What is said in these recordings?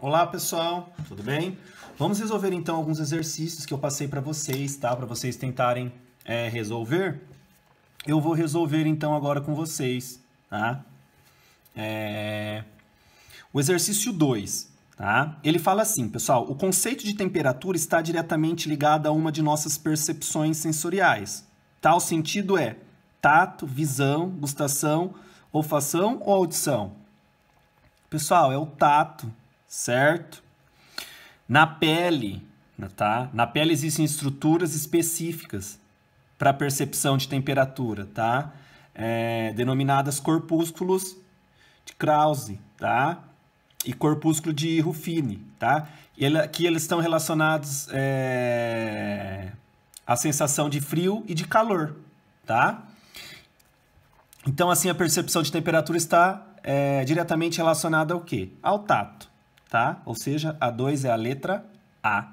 Olá pessoal, tudo bem? Vamos resolver então alguns exercícios que eu passei para vocês, tá? Para vocês tentarem é, resolver. Eu vou resolver então agora com vocês, tá? É... O exercício 2, tá? Ele fala assim, pessoal: o conceito de temperatura está diretamente ligado a uma de nossas percepções sensoriais. Tal sentido é tato, visão, gustação, olfação ou audição? Pessoal, é o tato certo? Na pele, tá? Na pele existem estruturas específicas para percepção de temperatura, tá? É, denominadas corpúsculos de Krause, tá? E corpúsculo de Ruffini, tá? ele, que eles estão relacionados é, à sensação de frio e de calor, tá? Então, assim, a percepção de temperatura está é, diretamente relacionada ao quê? Ao tato tá? Ou seja, a 2 é a letra A.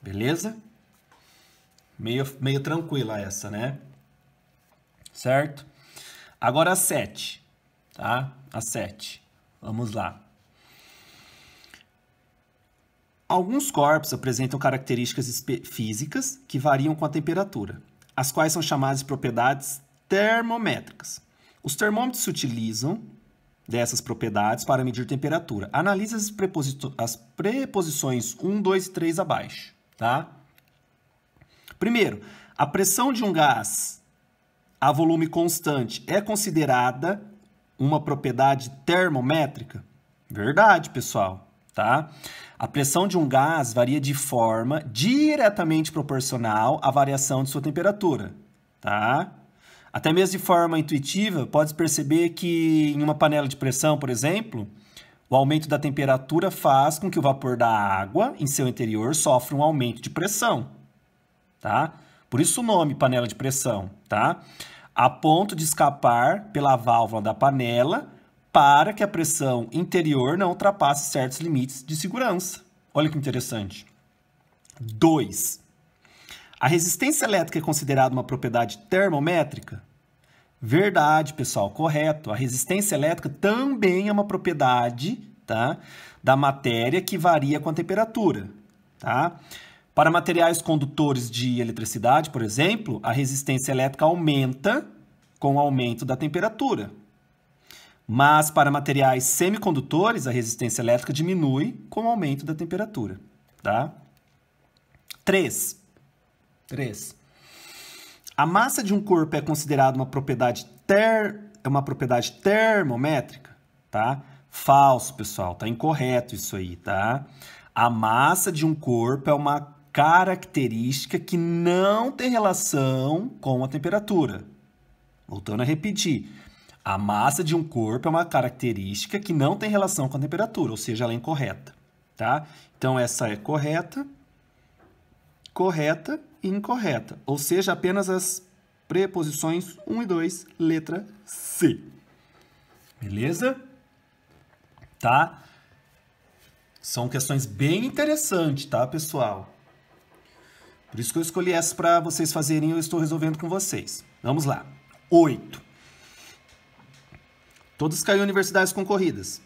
Beleza? Meio, meio tranquila essa, né? Certo? Agora a 7, tá? A 7. Vamos lá. Alguns corpos apresentam características físicas que variam com a temperatura, as quais são chamadas de propriedades termométricas. Os termômetros se utilizam dessas propriedades para medir temperatura. Analise as, as preposições 1, 2 e 3 abaixo, tá? Primeiro, a pressão de um gás a volume constante é considerada uma propriedade termométrica? Verdade, pessoal, tá? A pressão de um gás varia de forma diretamente proporcional à variação de sua temperatura, tá? Até mesmo de forma intuitiva, pode perceber que em uma panela de pressão, por exemplo, o aumento da temperatura faz com que o vapor da água em seu interior sofra um aumento de pressão, tá? Por isso o nome panela de pressão, tá? A ponto de escapar pela válvula da panela para que a pressão interior não ultrapasse certos limites de segurança. Olha que interessante. 2. A resistência elétrica é considerada uma propriedade termométrica? Verdade, pessoal, correto. A resistência elétrica também é uma propriedade tá, da matéria que varia com a temperatura. Tá? Para materiais condutores de eletricidade, por exemplo, a resistência elétrica aumenta com o aumento da temperatura. Mas para materiais semicondutores, a resistência elétrica diminui com o aumento da temperatura. Tá? 3. 3. A massa de um corpo é considerada uma propriedade ter, é uma propriedade termométrica, tá? Falso, pessoal, tá incorreto isso aí, tá? A massa de um corpo é uma característica que não tem relação com a temperatura. Voltando a repetir, a massa de um corpo é uma característica que não tem relação com a temperatura, ou seja, ela é incorreta, tá? Então essa é correta, correta incorreta, ou seja, apenas as preposições 1 e 2, letra C. Beleza? Tá? São questões bem interessantes, tá, pessoal? Por isso que eu escolhi essa para vocês fazerem eu estou resolvendo com vocês. Vamos lá. 8. Todas caiu universidades concorridas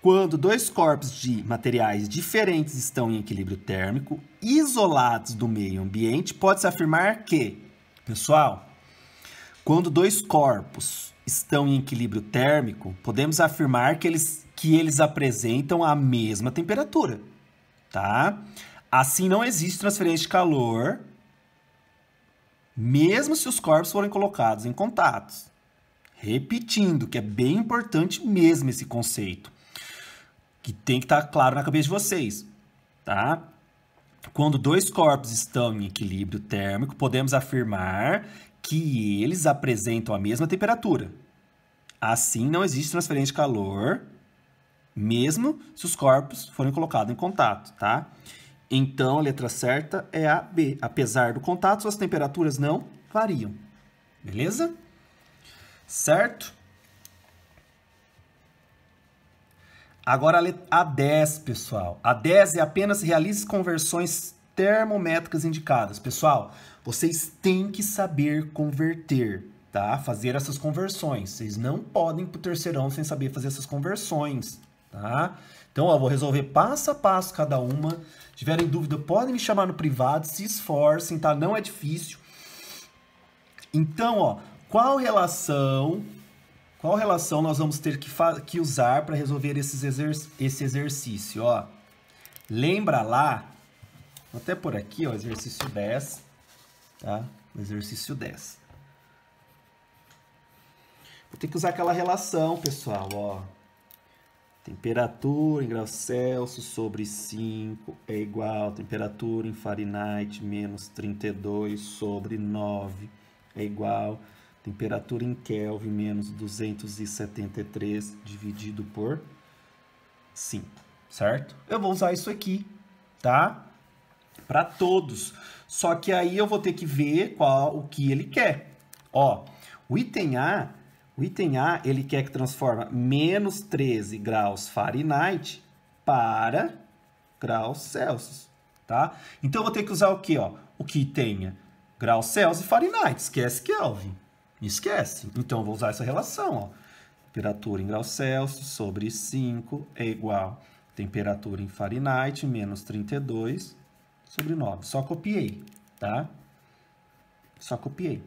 quando dois corpos de materiais diferentes estão em equilíbrio térmico, isolados do meio ambiente, pode-se afirmar que, pessoal, quando dois corpos estão em equilíbrio térmico, podemos afirmar que eles, que eles apresentam a mesma temperatura, tá? Assim, não existe transferência de calor, mesmo se os corpos forem colocados em contato. Repetindo, que é bem importante mesmo esse conceito que tem que estar tá claro na cabeça de vocês, tá? Quando dois corpos estão em equilíbrio térmico, podemos afirmar que eles apresentam a mesma temperatura. Assim, não existe transferência de calor, mesmo se os corpos forem colocados em contato, tá? Então, a letra certa é a B. Apesar do contato, suas temperaturas não variam. Beleza? Certo? Agora a 10, pessoal. A 10 é apenas realize conversões termométricas indicadas. Pessoal, vocês têm que saber converter, tá? Fazer essas conversões. Vocês não podem ir pro terceirão sem saber fazer essas conversões, tá? Então, ó, vou resolver passo a passo cada uma. Se tiverem dúvida, podem me chamar no privado, se esforcem, tá? Não é difícil. Então, ó, qual relação qual relação nós vamos ter que, que usar para resolver exer esse exercício? Ó, lembra lá, até por aqui, ó, exercício 10, tá? Exercício 10. Vou ter que usar aquela relação, pessoal, ó. Temperatura em graus Celsius sobre 5 é igual temperatura em Fahrenheit menos 32 sobre 9 é igual Temperatura em Kelvin menos 273 dividido por 5, certo? Eu vou usar isso aqui, tá? Para todos. Só que aí eu vou ter que ver qual o que ele quer. Ó, o item A, o item A, ele quer que transforma menos 13 graus Fahrenheit para graus Celsius, tá? Então eu vou ter que usar o que, ó? O que tenha graus Celsius e Fahrenheit, esquece Kelvin. Esquece. Então, eu vou usar essa relação. Ó. Temperatura em graus Celsius sobre 5 é igual a temperatura em Fahrenheit menos 32 sobre 9. Só copiei, tá? Só copiei.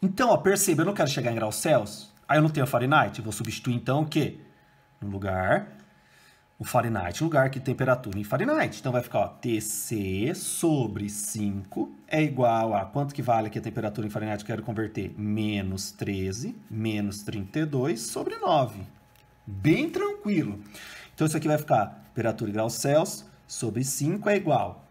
Então, ó, perceba, eu não quero chegar em graus Celsius. Aí eu não tenho Fahrenheit. Eu vou substituir, então, o quê? No lugar o Fahrenheit, lugar que temperatura em Fahrenheit. Então vai ficar ó, TC sobre 5 é igual a quanto que vale aqui a temperatura em Fahrenheit, quero converter, menos 13, menos 32 sobre 9. Bem tranquilo. Então isso aqui vai ficar temperatura em graus Celsius sobre 5 é igual,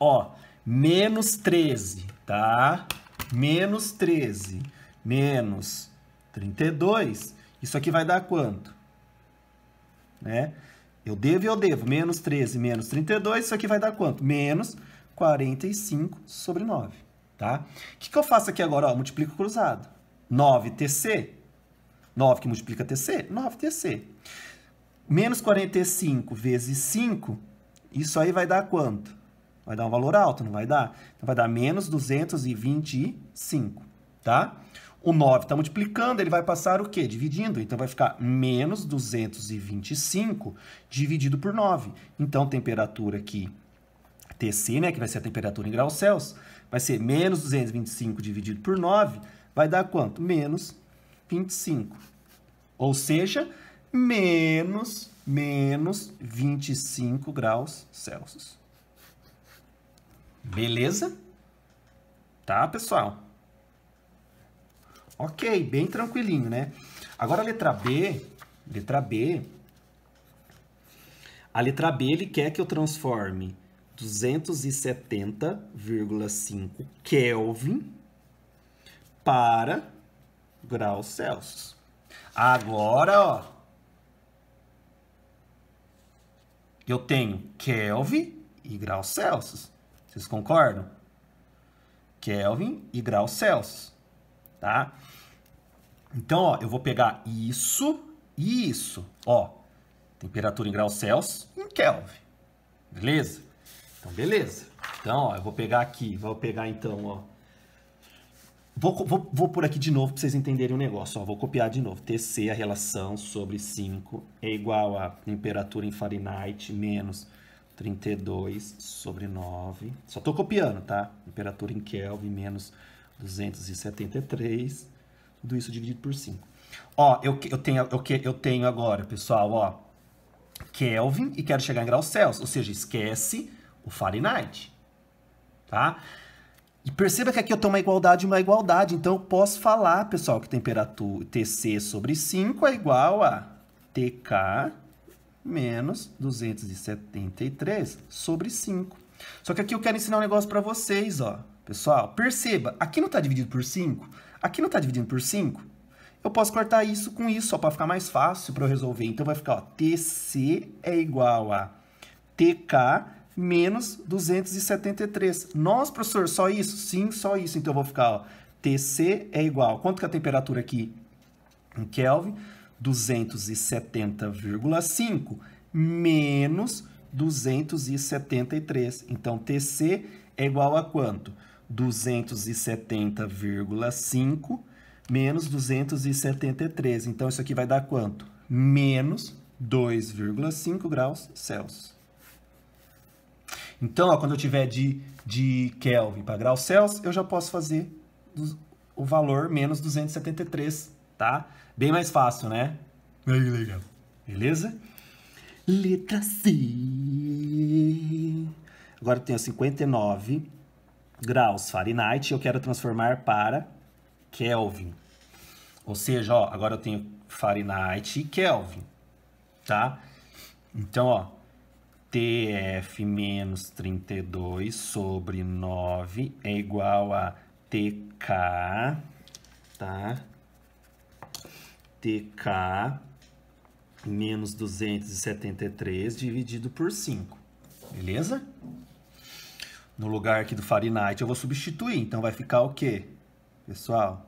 ó, menos 13, tá? Menos 13, menos 32, isso aqui vai dar quanto? Né? Eu devo e eu devo. Menos 13 menos 32, isso aqui vai dar quanto? Menos 45 sobre 9, tá? O que, que eu faço aqui agora? Ó, multiplico cruzado. 9TC, 9 que multiplica TC, 9TC. Menos 45 vezes 5, isso aí vai dar quanto? Vai dar um valor alto, não vai dar? Então, vai dar menos 225, tá? O 9 está multiplicando, ele vai passar o quê? Dividindo. Então, vai ficar menos 225 dividido por 9. Então, temperatura aqui, TC, né, que vai ser a temperatura em graus Celsius, vai ser menos 225 dividido por 9, vai dar quanto? Menos 25. Ou seja, menos, menos 25 graus Celsius. Beleza? Tá, pessoal? Ok, bem tranquilinho, né? Agora a letra B, letra B, a letra B ele quer que eu transforme 270,5 Kelvin para graus Celsius. Agora, ó, eu tenho Kelvin e graus Celsius. Vocês concordam? Kelvin e graus Celsius, tá? Então, ó, eu vou pegar isso e isso. Ó, temperatura em graus Celsius em Kelvin. Beleza? Então, beleza. Então, ó, eu vou pegar aqui, vou pegar então, ó. Vou, vou, vou por aqui de novo para vocês entenderem o negócio. Ó, vou copiar de novo. TC, a relação sobre 5 é igual a temperatura em Fahrenheit menos 32 sobre 9. Só estou copiando, tá? Temperatura em Kelvin menos 273 tudo isso dividido por 5. Ó, eu, eu, tenho, eu, eu tenho agora, pessoal, ó, Kelvin e quero chegar em graus Celsius, ou seja, esquece o Fahrenheit, tá? E perceba que aqui eu tenho uma igualdade e uma igualdade, então eu posso falar, pessoal, que temperatura Tc sobre 5 é igual a Tk menos 273 sobre 5. Só que aqui eu quero ensinar um negócio para vocês, ó. Pessoal, perceba, aqui não está dividido por 5, Aqui não está dividindo por 5? Eu posso cortar isso com isso, só para ficar mais fácil para eu resolver. Então, vai ficar ó, TC é igual a TK menos 273. Nossa, professor, só isso? Sim, só isso. Então, eu vou ficar ó, TC é igual... Quanto que é a temperatura aqui em Kelvin? 270,5 menos 273. Então, TC é igual a quanto? 270,5 menos 273. Então, isso aqui vai dar quanto? Menos 2,5 graus Celsius. Então, ó, quando eu tiver de, de Kelvin para graus Celsius, eu já posso fazer do, o valor menos 273, tá? Bem mais fácil, né? Bem legal. Beleza? Letra C. Agora eu tenho 59 graus Fahrenheit, eu quero transformar para Kelvin. Ou seja, ó, agora eu tenho Fahrenheit e Kelvin, tá? Então, ó, TF menos 32 sobre 9 é igual a TK, tá? TK menos 273 dividido por 5, beleza? no lugar aqui do Fahrenheit, eu vou substituir. Então vai ficar o quê, pessoal?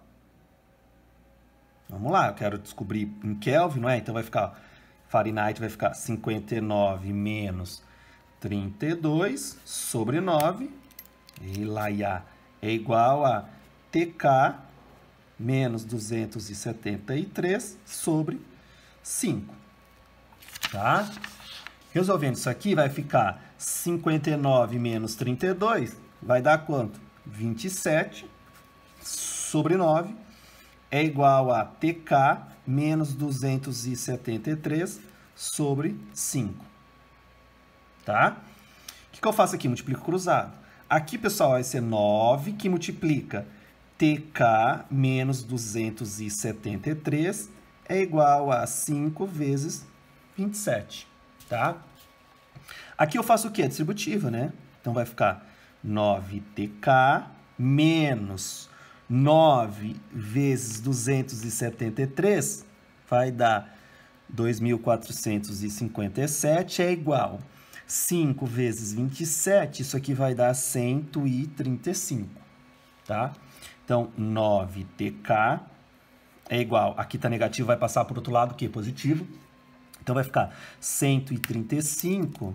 Vamos lá, eu quero descobrir em Kelvin, não é? Então vai ficar, Fahrenheit vai ficar 59 menos 32 sobre 9. E lá ia é igual a TK menos 273 sobre 5. Tá? Resolvendo isso aqui, vai ficar 59 menos 32 vai dar quanto? 27 sobre 9 é igual a TK menos 273 sobre 5. Tá? O que, que eu faço aqui? Multiplico cruzado. Aqui, pessoal, vai ser 9 que multiplica TK menos 273 é igual a 5 vezes 27, tá? Aqui eu faço o quê? A distributiva, né? Então vai ficar 9TK menos 9 vezes 273 vai dar 2.457 é igual 5 vezes 27, isso aqui vai dar 135, tá? Então, 9TK é igual, aqui tá negativo, vai passar para o outro lado, que é positivo. Então, vai ficar 135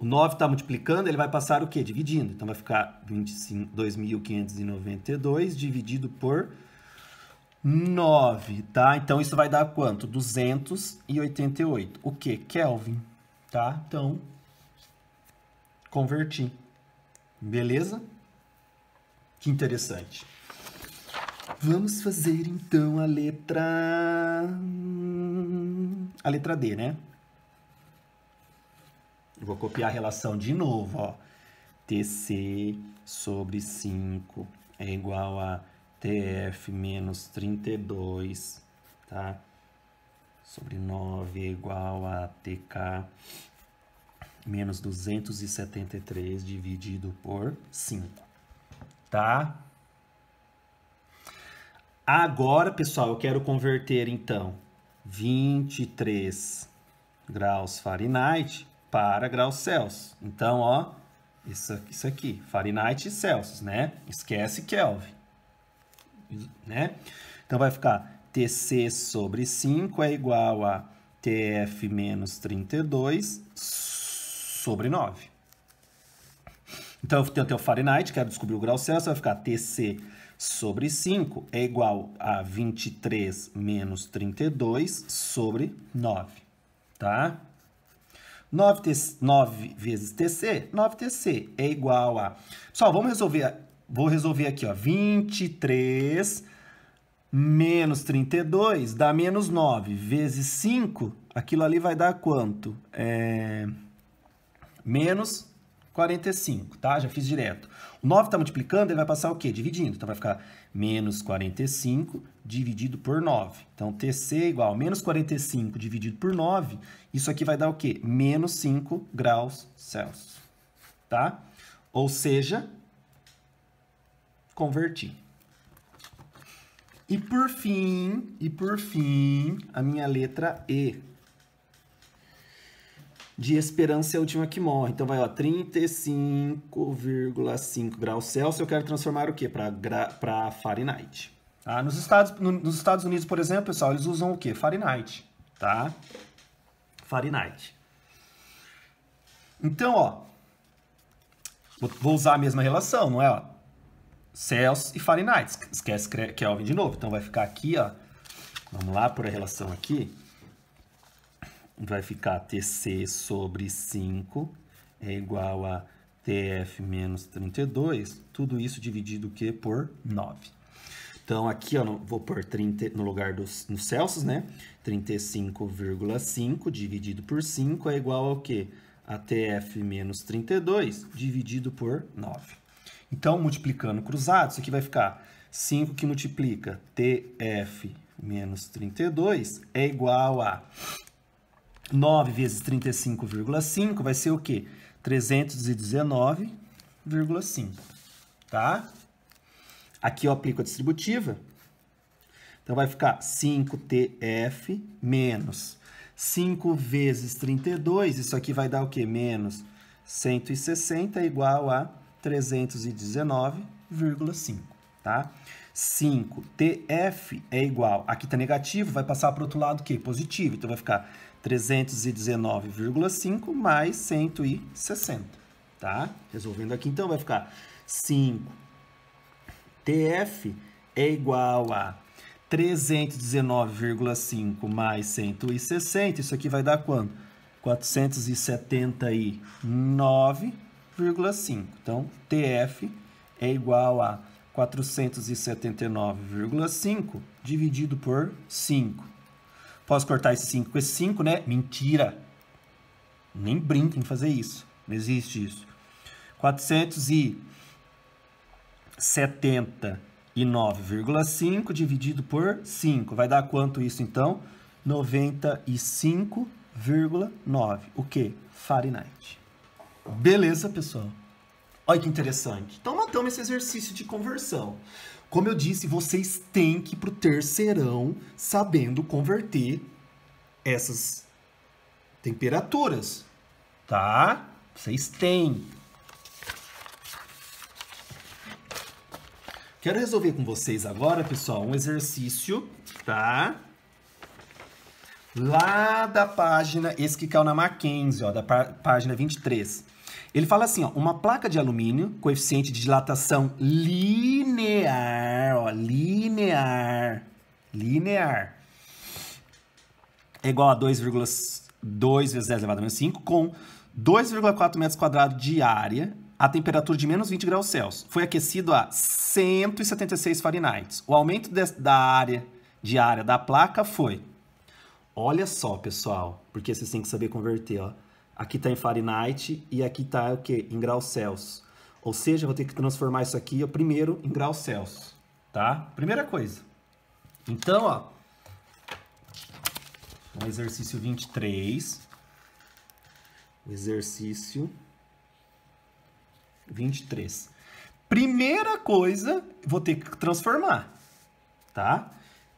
O 9 está multiplicando, ele vai passar o quê? Dividindo. Então vai ficar 2.592 dividido por 9, tá? Então isso vai dar quanto? 288. O que? Kelvin, tá? Então, converti. Beleza? Que interessante. Vamos fazer então a letra. A letra D, né? Vou copiar a relação de novo, ó. TC sobre 5 é igual a TF menos 32, tá? Sobre 9 é igual a TK menos 273 dividido por 5, tá? Agora, pessoal, eu quero converter, então, 23 graus Fahrenheit para graus Celsius. Então, ó, isso, isso aqui, Fahrenheit e Celsius, né? Esquece Kelvin, né? Então, vai ficar TC sobre 5 é igual a TF menos 32 sobre 9. Então, eu tenho o Fahrenheit, quero descobrir o grau Celsius, vai ficar TC sobre 5 é igual a 23 menos 32 sobre 9, tá? tá? 9, t, 9 vezes TC, 9TC é igual a... Pessoal, vamos resolver... Vou resolver aqui, ó. 23 menos 32 dá menos 9. Vezes 5, aquilo ali vai dar quanto? É... Menos 45, tá? Já fiz direto. O 9 está multiplicando, ele vai passar o quê? Dividindo. Então, vai ficar menos 45 dividido por 9. Então, TC é igual a menos 45 dividido por 9, isso aqui vai dar o quê? Menos 5 graus Celsius, tá? Ou seja, converti. E por fim, e por fim, a minha letra E de esperança é o última que morre. Então vai, ó, 35,5 graus Celsius, eu quero transformar o quê? Para Fahrenheit. Tá? Nos, Estados, no, nos Estados Unidos, por exemplo, pessoal, eles usam o quê? Fahrenheit, tá? Fahrenheit. Então, ó, vou usar a mesma relação, não é? Ó, Celsius e Fahrenheit. Esquece Kelvin de novo. Então vai ficar aqui, ó. Vamos lá por a relação aqui vai ficar TC sobre 5 é igual a TF menos 32, tudo isso dividido o quê? por 9. Então, aqui ó, vou pôr 30, no lugar dos no Celsius, né? 35,5 dividido por 5 é igual ao quê? A TF menos 32 dividido por 9. Então, multiplicando cruzado, isso aqui vai ficar 5 que multiplica TF menos 32 é igual a 9 vezes 35,5 vai ser o quê? 319,5, tá? Aqui eu aplico a distributiva. Então, vai ficar 5TF menos 5 vezes 32, isso aqui vai dar o quê? Menos 160 igual a 319,5, tá? 5TF é igual, aqui está negativo, vai passar para o outro lado o quê? Positivo, então vai ficar 319,5 mais 160, tá? Resolvendo aqui, então, vai ficar 5 TF é igual a 319,5 mais 160, isso aqui vai dar quanto? 479,5. Então, TF é igual a 479,5 dividido por 5. Posso cortar esse 5 com esse 5, né? Mentira! Nem brinca em fazer isso. Não existe isso. 479,5 dividido por 5. Vai dar quanto isso, então? 95,9. O que? Fahrenheit. Beleza, pessoal? Olha que interessante. Então, matamos esse exercício de conversão. Como eu disse, vocês têm que ir para o terceirão sabendo converter essas temperaturas, tá? Vocês têm. Quero resolver com vocês agora, pessoal, um exercício, tá? Lá da página, esse que caiu na Mackenzie, ó, da página 23. Ele fala assim, ó, uma placa de alumínio, coeficiente de dilatação linear linear, ó, linear, linear, é igual a 2,2 vezes 10 elevado a menos 5, com 2,4 metros quadrados de área a temperatura de menos 20 graus Celsius. Foi aquecido a 176 Fahrenheit. O aumento de, da área área da placa foi... Olha só, pessoal, porque vocês têm que saber converter, ó. Aqui está em Fahrenheit e aqui está o quê? Em graus Celsius. Ou seja, eu vou ter que transformar isso aqui primeiro em graus Celsius, tá? Primeira coisa. Então, ó, o exercício 23, o exercício 23. Primeira coisa, vou ter que transformar, tá?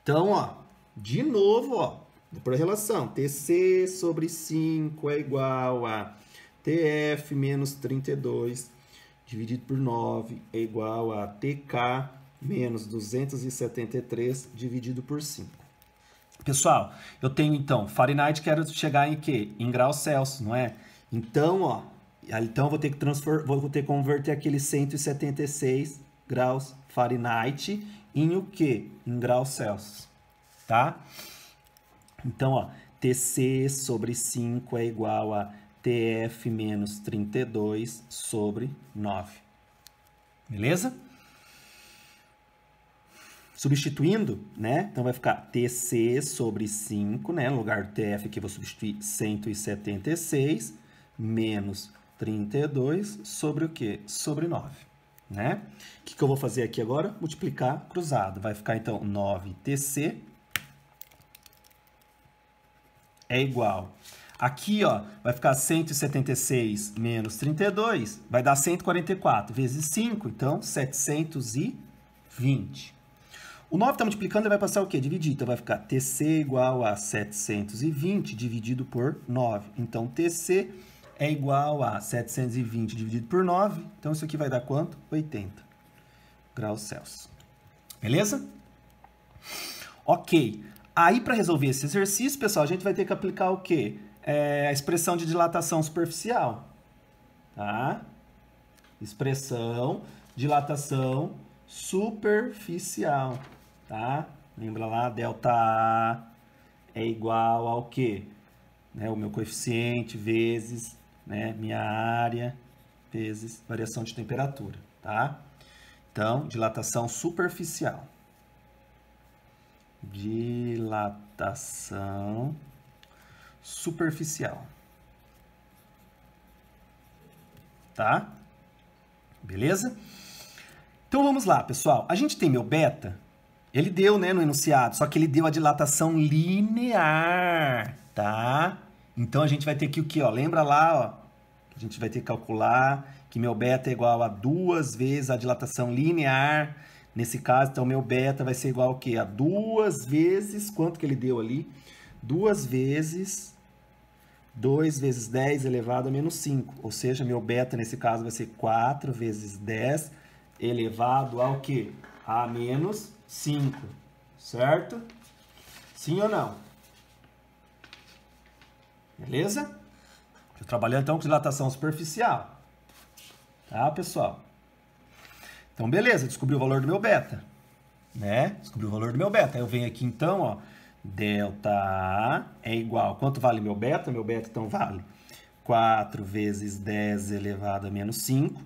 Então, ó, de novo, ó, por relação, TC sobre 5 é igual a TF menos 32 dividido por 9 é igual a TK menos 273 dividido por 5. Pessoal, eu tenho então Fahrenheit, quero chegar em quê? Em graus Celsius, não é? Então, ó, então vou ter que transfer, vou ter que converter aquele 176 graus Fahrenheit em o quê? Em graus Celsius, tá? Então, ó, TC sobre 5 é igual a TF menos 32 sobre 9. Beleza? Substituindo, né? Então vai ficar TC sobre 5, né? No lugar do TF aqui eu vou substituir 176 menos 32 sobre o quê? Sobre 9, né? O que, que eu vou fazer aqui agora? Multiplicar cruzado. Vai ficar, então, 9TC é igual Aqui, ó, vai ficar 176 menos 32, vai dar 144 vezes 5, então 720. O 9 está multiplicando, ele vai passar o quê? Dividir. Então, vai ficar TC igual a 720 dividido por 9. Então, TC é igual a 720 dividido por 9. Então, isso aqui vai dar quanto? 80 graus Celsius. Beleza? Ok. Aí, para resolver esse exercício, pessoal, a gente vai ter que aplicar o quê? é, a expressão de dilatação superficial. Tá? Expressão, dilatação superficial. Tá? Lembra lá, delta A é igual ao quê? Né, o meu coeficiente vezes né, minha área vezes variação de temperatura, tá? Então, dilatação superficial. Dilatação superficial. Tá? Beleza? Então vamos lá, pessoal. A gente tem meu beta. Ele deu, né, no enunciado, só que ele deu a dilatação linear, tá? Então a gente vai ter que o que, ó? Lembra lá, ó? A gente vai ter que calcular que meu beta é igual a duas vezes a dilatação linear. Nesse caso, então meu beta vai ser igual o quê? A duas vezes quanto que ele deu ali? 2 vezes 2 vezes 10 elevado a menos 5. Ou seja, meu beta nesse caso vai ser 4 vezes 10 elevado ao quê? A menos 5. Certo? Sim ou não? Beleza? Eu trabalhei então com dilatação superficial. Tá, pessoal? Então, beleza, descobri o valor do meu beta. Né? Descobri o valor do meu beta. Eu venho aqui então, ó, Delta A é igual. Quanto vale meu beta? Meu beta então vale 4 vezes 10 elevado a menos 5.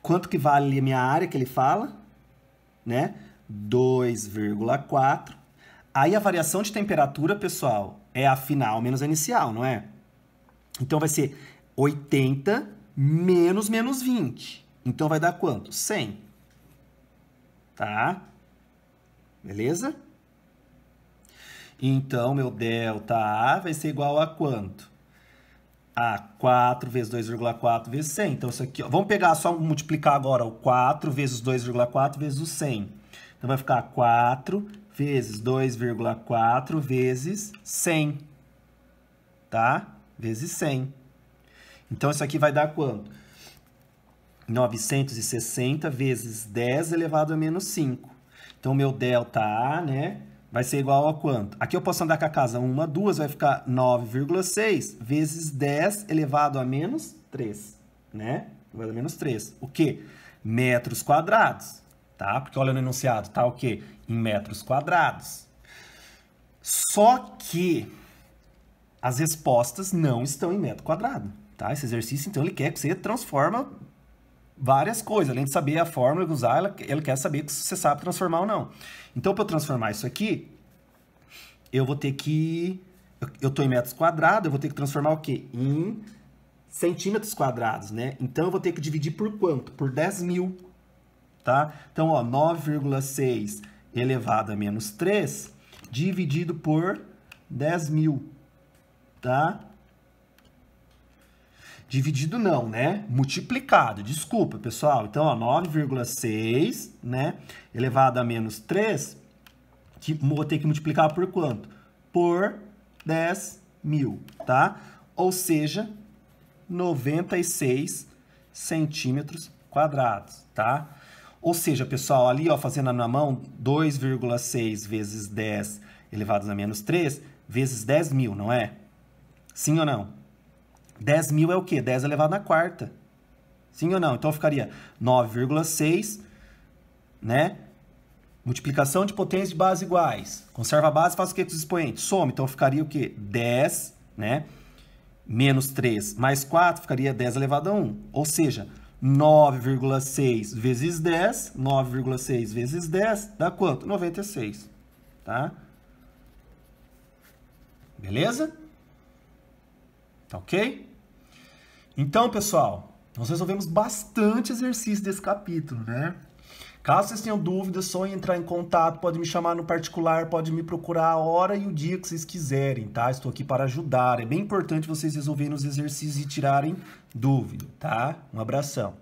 Quanto que vale a minha área que ele fala? Né? 2,4. Aí a variação de temperatura, pessoal, é a final menos a inicial, não é? Então vai ser 80 menos menos 20. Então vai dar quanto? 100. Tá? Beleza? Então, meu delta A vai ser igual a quanto? A 4 vezes 2,4 vezes 100. Então, isso aqui, ó, vamos pegar só multiplicar agora o 4 vezes 2,4 vezes o 100. Então, vai ficar 4 vezes 2,4 vezes 100, tá? Vezes 100. Então, isso aqui vai dar quanto? 960 vezes 10 elevado a menos 5. Então, meu delta A, né, vai ser igual a quanto? Aqui eu posso andar com a casa 1, 2, vai ficar 9,6 vezes 10 elevado a menos 3, né? Elevado a menos 3. O quê? Metros quadrados, tá? Porque olha no enunciado, tá o quê? Em metros quadrados. Só que as respostas não estão em metro quadrado, tá? Esse exercício, então, ele quer que você transforma várias coisas. Além de saber a fórmula que usar, ela, ele quer saber se você sabe transformar ou não. Então, para eu transformar isso aqui, eu vou ter que... Eu estou em metros quadrados, eu vou ter que transformar o quê? Em centímetros quadrados, né? Então, eu vou ter que dividir por quanto? Por 10 mil, tá? Então, ó, 9,6 elevado a menos 3 dividido por 10 mil, tá? Dividido não, né? Multiplicado, desculpa, pessoal. Então, 9,6, né? Elevado a menos 3, que vou ter que multiplicar por quanto? Por 10 mil, tá? Ou seja, 96 centímetros quadrados, tá? Ou seja, pessoal, ali, ó, fazendo na mão, 2,6 vezes 10 elevado a menos 3, vezes 10 mil, não é? Sim ou não? 10 mil é o quê? 10 elevado é na quarta. Sim ou não? Então ficaria 9,6, né? Multiplicação de potência de bases iguais. Conserva a base, faz o quê com os expoentes? Some. Então ficaria o quê? 10, né? Menos 3 mais 4 ficaria 10 elevado a 1. Ou seja, 9,6 vezes 10, 9,6 vezes 10 dá quanto? 96, tá? Beleza? Tá ok? Então, pessoal, nós resolvemos bastante exercício desse capítulo, né? Caso vocês tenham dúvidas, só entrar em contato, pode me chamar no particular, pode me procurar a hora e o dia que vocês quiserem, tá? Estou aqui para ajudar. É bem importante vocês resolverem os exercícios e tirarem dúvida, tá? Um abração.